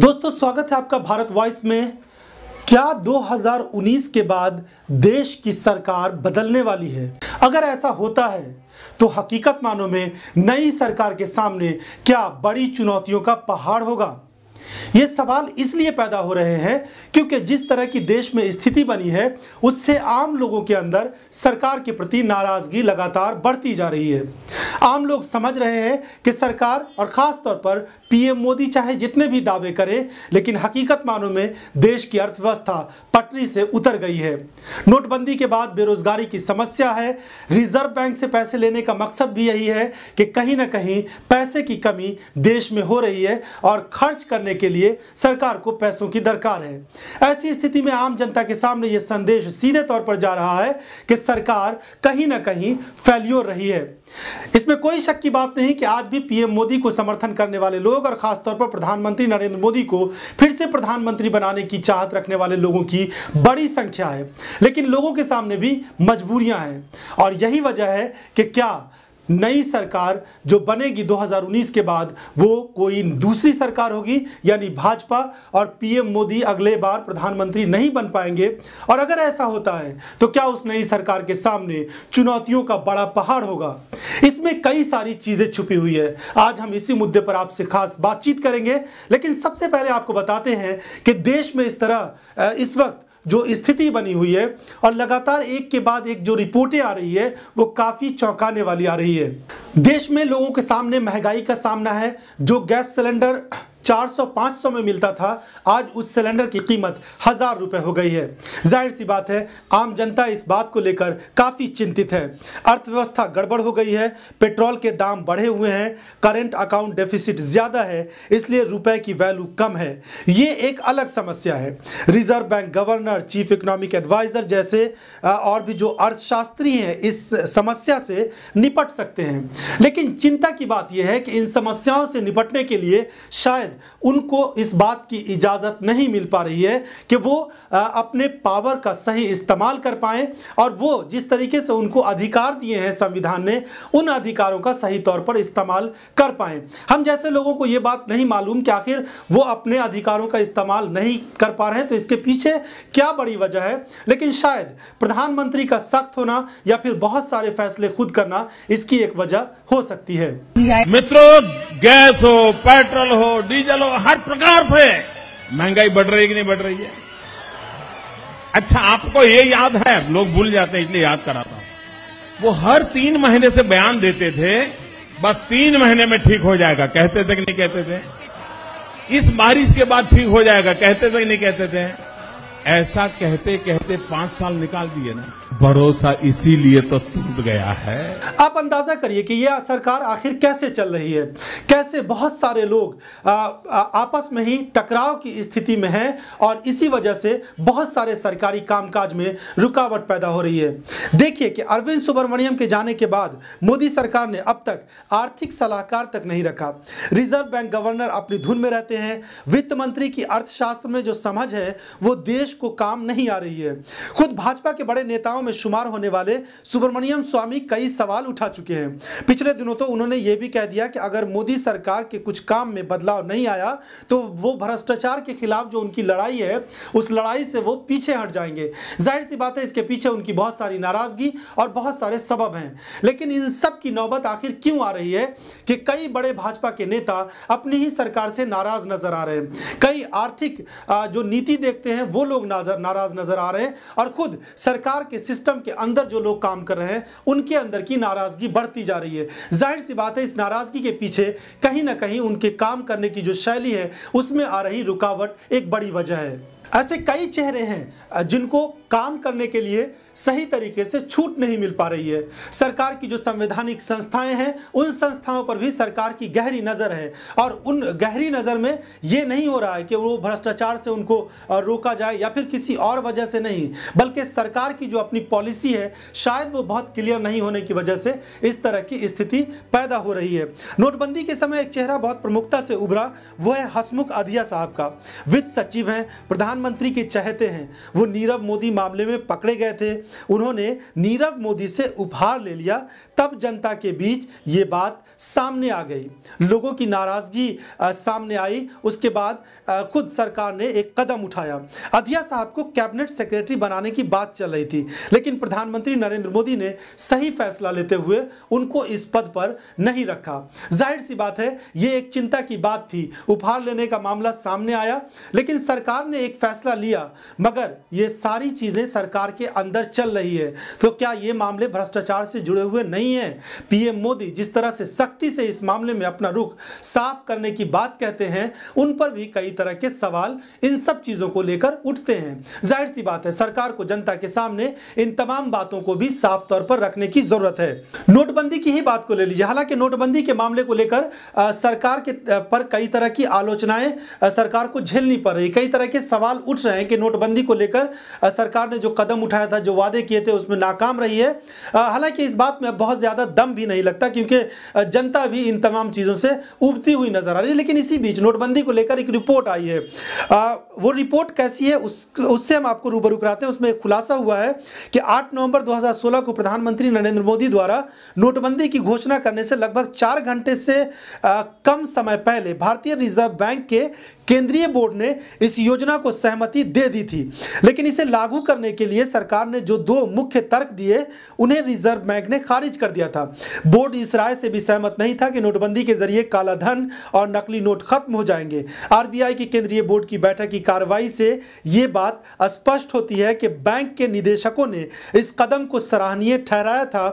दोस्तों स्वागत है आपका भारत वॉइस में क्या 2019 के बाद देश की सरकार बदलने वाली है अगर ऐसा होता है तो हकीकत मानों में नई सरकार के सामने क्या बड़ी चुनौतियों का पहाड़ होगा ये सवाल इसलिए पैदा हो रहे हैं क्योंकि जिस तरह की देश में स्थिति बनी है उससे आम लोगों के अंदर सरकार के प्रति नाराज़गी लगातार बढ़ती जा रही है आम लोग समझ रहे हैं कि सरकार और ख़ास तौर पर पीएम मोदी चाहे जितने भी दावे करें लेकिन हकीकत मानों में देश की अर्थव्यवस्था पटरी से उतर गई है नोटबंदी के बाद बेरोजगारी की समस्या है रिजर्व बैंक से पैसे लेने का मकसद भी यही है कि कहीं ना कहीं पैसे की कमी देश में हो रही है और खर्च करने के लिए सरकार को पैसों की दरकार है ऐसी स्थिति में आम जनता के सामने यह संदेश सीधे तौर पर जा रहा है कि सरकार कहीं ना कहीं फैल्योर रही है इसमें कोई शक की बात नहीं कि आज भी पीएम मोदी को समर्थन करने वाले लोग और खासतौर पर प्रधानमंत्री नरेंद्र मोदी को फिर से प्रधानमंत्री बनाने की चाहत रखने वाले लोगों की बड़ी संख्या है लेकिन लोगों के सामने भी मजबूरियां हैं और यही वजह है कि क्या नई सरकार जो बनेगी 2019 के बाद वो कोई दूसरी सरकार होगी यानी भाजपा और पीएम मोदी अगले बार प्रधानमंत्री नहीं बन पाएंगे और अगर ऐसा होता है तो क्या उस नई सरकार के सामने चुनौतियों का बड़ा पहाड़ होगा इसमें कई सारी चीज़ें छुपी हुई है आज हम इसी मुद्दे पर आपसे खास बातचीत करेंगे लेकिन सबसे पहले आपको बताते हैं कि देश में इस तरह इस वक्त जो स्थिति बनी हुई है और लगातार एक के बाद एक जो रिपोर्टें आ रही है वो काफ़ी चौंकाने वाली आ रही है देश में लोगों के सामने महंगाई का सामना है जो गैस सिलेंडर 400-500 में मिलता था आज उस सिलेंडर की कीमत हज़ार रुपये हो गई है जाहिर सी बात है आम जनता इस बात को लेकर काफ़ी चिंतित है अर्थव्यवस्था गड़बड़ हो गई है पेट्रोल के दाम बढ़े हुए हैं करेंट अकाउंट डेफिसिट ज़्यादा है इसलिए रुपए की वैल्यू कम है ये एक अलग समस्या है reserve bank governor chief economic adviser जैसे और भी जो अर्थशास्त्री हैं इस समस्या से निपट सकते हैं लेकिन चिंता की बात यह है कि इन समस्याओं से निपटने के लिए शायद उनको इस बात की इजाज़त नहीं मिल पा रही है कि वो अपने पावर का सही इस्तेमाल कर पाएँ और वो जिस तरीके से उनको अधिकार दिए हैं संविधान ने उन अधिकारों का सही तौर पर इस्तेमाल कर पाएँ हम जैसे लोगों को ये बात नहीं मालूम कि आखिर वो अपने अधिकारों का इस्तेमाल नहीं कर पा रहे हैं तो इसके पीछे क्या बड़ी वजह है लेकिन शायद प्रधानमंत्री का सख्त होना या फिर बहुत सारे फैसले खुद करना इसकी एक वजह हो सकती है मित्रों गैस हो पेट्रोल हो डीजल डीजल और हर प्रकार से महंगाई बढ़ रही कि नहीं बढ़ रही है अच्छा आपको ये याद है लोग भूल जाते हैं इसलिए याद कराता हूं वो हर तीन महीने से बयान देते थे बस तीन महीने में ठीक हो जाएगा कहते थे कि नहीं कहते थे इस बारिश के बाद ठीक हो जाएगा कहते थे कि नहीं कहते थे ऐसा कहते कहते पांच साल निकाल दिए ना भरोसा इसीलिए तो टूट गया है आप अंदाजा करिए कि यह सरकार आखिर कैसे चल रही है कैसे बहुत सारे लोग आ, आ, आपस में ही टकराव की स्थिति में हैं और इसी वजह से बहुत सारे सरकारी कामकाज में रुकावट पैदा हो रही है देखिए कि अरविंद सुब्रमण्यम के जाने के बाद मोदी सरकार ने अब तक आर्थिक सलाहकार तक नहीं रखा रिजर्व बैंक गवर्नर अपनी धुन में रहते हैं वित्त मंत्री की अर्थशास्त्र में जो समझ है वो देश को काम नहीं आ रही है खुद भाजपा के बड़े नेताओं में शुमार होने वाले सुब्रमण्यम स्वामी कई सवाल उठा चुके हैं पिछले दिनों तो उन्होंने ये भी कह दिया कि अगर मोदी सरकार के कुछ काम में बदलाव नहीं आया तो वो भ्रष्टाचार के खिलाफ जो उनकी लड़ाई है उस लड़ाई से वो पीछे हट जाएंगे जाहिर सी बात है इसके पीछे उनकी बहुत सारी नाराजगी और बहुत सारे सबब हैं लेकिन इन सब की नौबत आखिर क्यों आ रही है कि कई बड़े भाजपा के नेता अपनी ही सरकार से नाराज नजर आ रहे हैं कई आर्थिक जो नीति देखते हैं वो लोग नाराज नजर आ रहे हैं और खुद सरकार के सिस्टम सिस्टम के अंदर जो लोग काम कर रहे हैं उनके अंदर की नाराज़गी बढ़ती जा रही है जाहिर सी बात है इस नाराज़गी के पीछे कहीं ना कहीं उनके काम करने की जो शैली है उसमें आ रही रुकावट एक बड़ी वजह है ऐसे कई चेहरे हैं जिनको काम करने के लिए सही तरीके से छूट नहीं मिल पा रही है सरकार की जो संवैधानिक संस्थाएं हैं उन संस्थाओं पर भी सरकार की गहरी नज़र है और उन गहरी नज़र में ये नहीं हो रहा है कि वो भ्रष्टाचार से उनको रोका जाए या फिर किसी और वजह से नहीं बल्कि सरकार की जो अपनी पॉलिसी है शायद वो बहुत क्लियर नहीं होने की वजह से इस तरह की स्थिति पैदा हो रही है नोटबंदी के समय एक चेहरा बहुत प्रमुखता से उभरा वो है हसमुख अधिया साहब का वित्त सचिव हैं प्रधानमंत्री के चहते हैं वो नीरव मोदी मामले में पकड़े गए थे उन्होंने नीरव मोदी से उपहार ले लिया तब जनता के बीच ये बात सामने आ गई लोगों की नाराज़गी सामने आई उसके बाद खुद सरकार ने एक कदम उठाया अधिया साहब को कैबिनेट सेक्रेटरी बनाने की बात चल रही थी लेकिन प्रधानमंत्री नरेंद्र मोदी ने सही फैसला लेते हुए उनको इस पद पर नहीं रखा जाहिर सी बात है ये एक चिंता की बात थी उपहार लेने का मामला सामने आया लेकिन सरकार ने एक फैसला लिया मगर ये सारी चीज़ें सरकार के अंदर चल रही है तो क्या ये मामले भ्रष्टाचार से जुड़े हुए नहीं है पीएम मोदी जिस तरह से सख्ती से इस मामले में अपना रुख साफ करने की बात कहते हैं उन पर भी कई तरह के सवाल इन सब चीज़ों को लेकर उठते हैं जाहिर सी बात है सरकार को जनता के सामने इन तमाम बातों को भी साफ तौर पर रखने की जरूरत है नोटबंदी की ही बात को ले लीजिए हालांकि नोटबंदी के मामले को लेकर सरकार के पर कई तरह की आलोचनाएं सरकार को झेलनी पड़ रही कई तरह के सवाल उठ रहे हैं कि नोटबंदी को लेकर सरकार ने जो कदम उठाया था जो वादे किए थे उसमें नाकाम रही है हालांकि इस बात में बहुत ज़्यादा दम भी नहीं लगता क्योंकि जनता भी इन तमाम चीज़ों से उबती हुई नज़र आ रही है लेकिन इसी बीच नोटबंदी को लेकर एक रिपोर्ट आई है वो रिपोर्ट कैसी है उससे हम आपको रूबरू कराते हैं उसमें एक खुलासा हुआ है कि आठ नवंबर दो को प्रधानमंत्री नरेंद्र मोदी द्वारा नोटबंदी की घोषणा करने से लगभग चार घंटे से कम समय पहले भारतीय रिजर्व बैंक के केंद्रीय बोर्ड ने इस योजना को सहमति दे दी थी लेकिन इसे लागू करने के लिए सरकार ने जो दो मुख्य तर्क दिए उन्हें रिजर्व बैंक ने खारिज कर दिया था बोर्ड इस राय से भी सहमत नहीं था कि नोटबंदी के जरिए काला धन और नकली नोट खत्म हो जाएंगे आरबीआई के केंद्रीय बोर्ड की बैठक की कार्रवाई से यह बात स्पष्ट होती है कि बैंक के निदेशकों ने इस कदम को सराहनीय ठहराया था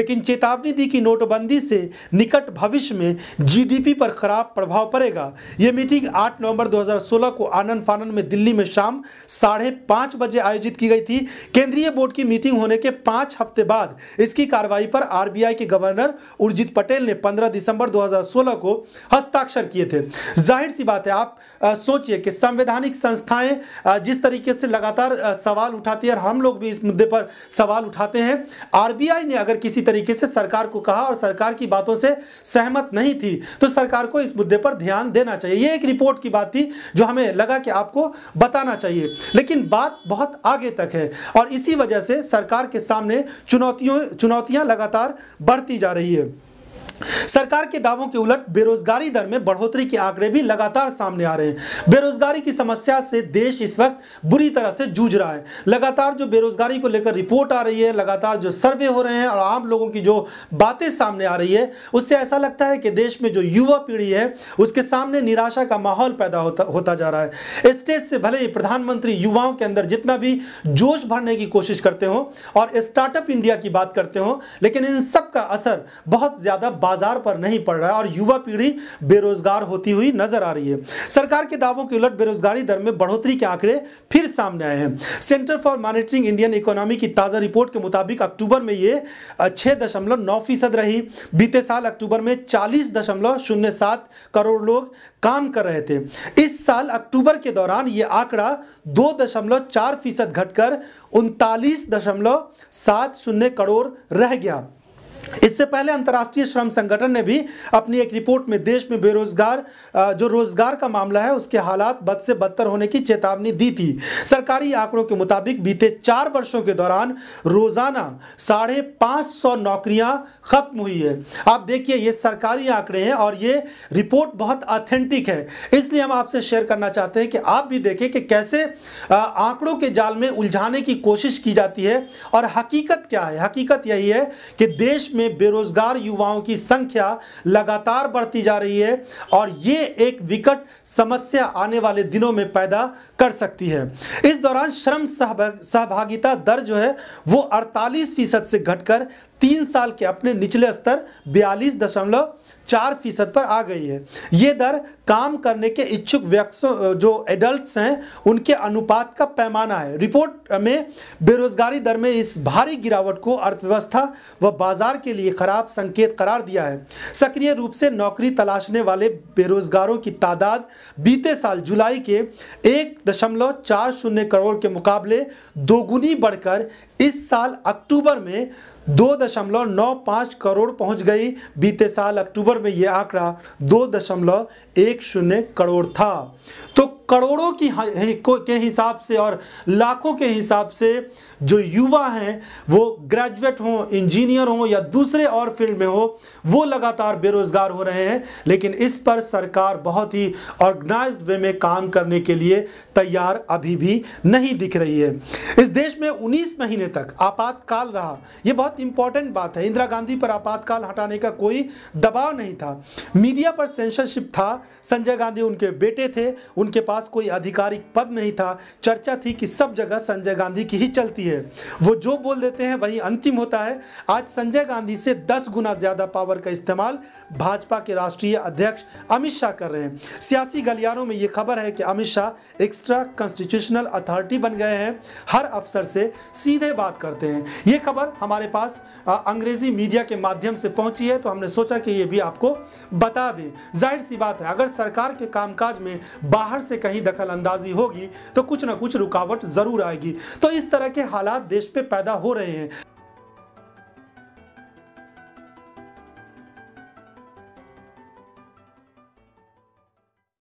लेकिन चेतावनी दी कि नोटबंदी से निकट भविष्य में जीडीपी पर खराब प्रभाव पड़ेगा यह मीटिंग 8 नवंबर 2016 को आनंद फानंद में दिल्ली में शाम साढ़े पांच बजे आयोजित की गई थी केंद्रीय बोर्ड बोर्ड की मीटिंग होने के पांच हफ्ते बाद इसकी कार्रवाई पर आरबीआई के गवर्नर उर्जित पटेल ने 15 दिसंबर 2016 को हस्ताक्षर किए थे जाहिर सी बात है आप सोचिए कि संवैधानिक संस्थाएं जिस तरीके से लगातार सवाल उठाती है और हम लोग भी इस मुद्दे पर सवाल उठाते हैं आरबीआई ने अगर किसी तरीके से सरकार को कहा और सरकार की बातों से सहमत नहीं थी तो सरकार को इस मुद्दे पर ध्यान देना चाहिए ये एक रिपोर्ट की बात थी जो हमें लगा कि आपको बताना चाहिए लेकिन बात बहुत आगे तक है और इसी वजह वजह से सरकार के सामने चुनौतियों चुनौतियां लगातार बढ़ती जा रही है सरकार के दावों के उलट बेरोजगारी दर में बढ़ोतरी के आंकड़े भी लगातार सामने आ रहे हैं बेरोजगारी की समस्या से देश इस वक्त बुरी तरह से जूझ रहा है लगातार जो बेरोजगारी को लेकर रिपोर्ट आ रही है लगातार जो सर्वे हो रहे हैं और आम लोगों की जो बातें सामने आ रही है उससे ऐसा लगता है कि देश में जो युवा पीढ़ी है उसके सामने निराशा का माहौल पैदा होता होता जा रहा है स्टेज से भले ही प्रधानमंत्री युवाओं के अंदर जितना भी जोश भरने की कोशिश करते हो और स्टार्टअप इंडिया की बात करते हो लेकिन इन सब का असर बहुत ज़्यादा बाजार पर नहीं पड़ रहा है और युवा पीढ़ी बेरोजगार होती हुई नजर आ रही है सरकार के दावों के उलट बेरोजगारी दर में बढ़ोतरी के आंकड़े फिर सामने आए हैं centre for monitoring Indian economy की ताज़ा रिपोर्ट के मुताबिक अक्टूबर में ये छह रही बीते साल अक्टूबर में चालीस करोड़ लोग काम कर रहे थे इस साल अक्टूबर के दौरान ये आंकड़ा दो दशमलव चार फीसद घटकर उनतालीस दशमलव सात शून्य करोड़ रह गया इससे पहले अंतर्राष्ट्रीय श्रम संगठन ने भी अपनी एक रिपोर्ट में देश में बेरोजगार जो रोजगार का मामला है उसके हालात बद से बदतर होने की चेतावनी दी थी सरकारी आंकड़ों के मुताबिक बीते चार वर्षों के दौरान रोजाना साढ़े पाँच सौ नौकरियां खत्म हुई है आप देखिए ये सरकारी आंकड़े हैं और ये रिपोर्ट बहुत ऑथेंटिक है इसलिए हम आपसे शेयर करना चाहते हैं कि आप भी देखें कि कैसे आंकड़ों के जाल में उलझाने की कोशिश की जाती है और हकीकत क्या है हकीकत यही है कि देश में बेरोजगार युवाओं की संख्या लगातार बढ़ती जा रही है और ये एक विकट समस्या आने वाले दिनों में पैदा कर सकती है इस दौरान श्रम सहभागिता दर जो है वो अड़तालीस फीसद से घटकर तीन साल के अपने निचले स्तर बयालीस दशमलव चार फीसद पर आ गई है ये दर काम करने के इच्छुक व्यक्तियों जो एडल्ट्स हैं उनके अनुपात का पैमाना है रिपोर्ट में बेरोजगारी दर में इस भारी गिरावट को अर्थव्यवस्था व बाजार के लिए खराब संकेत करार दिया है सक्रिय रूप से नौकरी तलाशने वाले बेरोजगारों की तादाद बीते साल जुलाई के एक दशमलव चार शून्य करोड़ के मुकाबले दोगुनी बढ़कर इस साल अक्टूबर में दो दशमलव नौ पाँच करोड़ पहुंच गई बीते साल अक्टूबर में यह आंकड़ा दो दशमलव एक शून्य करोड़ था तो करोड़ों की के हिसाब से और लाखों के हिसाब से जो युवा हैं वो ग्रेजुएट हों इंजीनियर हों या दूसरे और फील्ड में हो वो लगातार बेरोज़गार हो रहे हैं लेकिन इस पर सरकार बहुत ही ऑर्गेनाइज्ड वे में काम करने के लिए तैयार अभी भी नहीं दिख रही है इस देश में 19 महीने तक आपातकाल रहा ये बहुत इंपॉर्टेंट बात है इंदिरा गांधी पर आपातकाल हटाने का कोई दबाव नहीं था मीडिया पर सेंसरशिप था संजय गांधी उनके बेटे थे उनके पास पास कोई आधिकारिक पद नहीं था चर्चा थी कि सब जगह संजय गांधी की ही चलती है वो जो बोल देते हैं वही अंतिम होता है आज संजय गांधी से दस गुना ज्यादा पावर का इस्तेमाल भाजपा के राष्ट्रीय अध्यक्ष अमित शाह कर रहे हैं सियासी गलियारों में ये खबर है कि Amit Shah extra constitutional authority बन गए हैं हर अफसर से सीधे बात करते हैं ये खबर हमारे पास अंग्रेजी मीडिया के माध्यम से पहुंची है तो हमने सोचा कि ये भी आपको बता दें जाहिर सी बात है अगर सरकार के कामकाज में बाहर से कहीं कहीं दखल अंदाजी होगी तो कुछ ना कुछ रुकावट ज़रूर आएगी तो इस तरह के हालात देश पे पैदा हो रहे हैं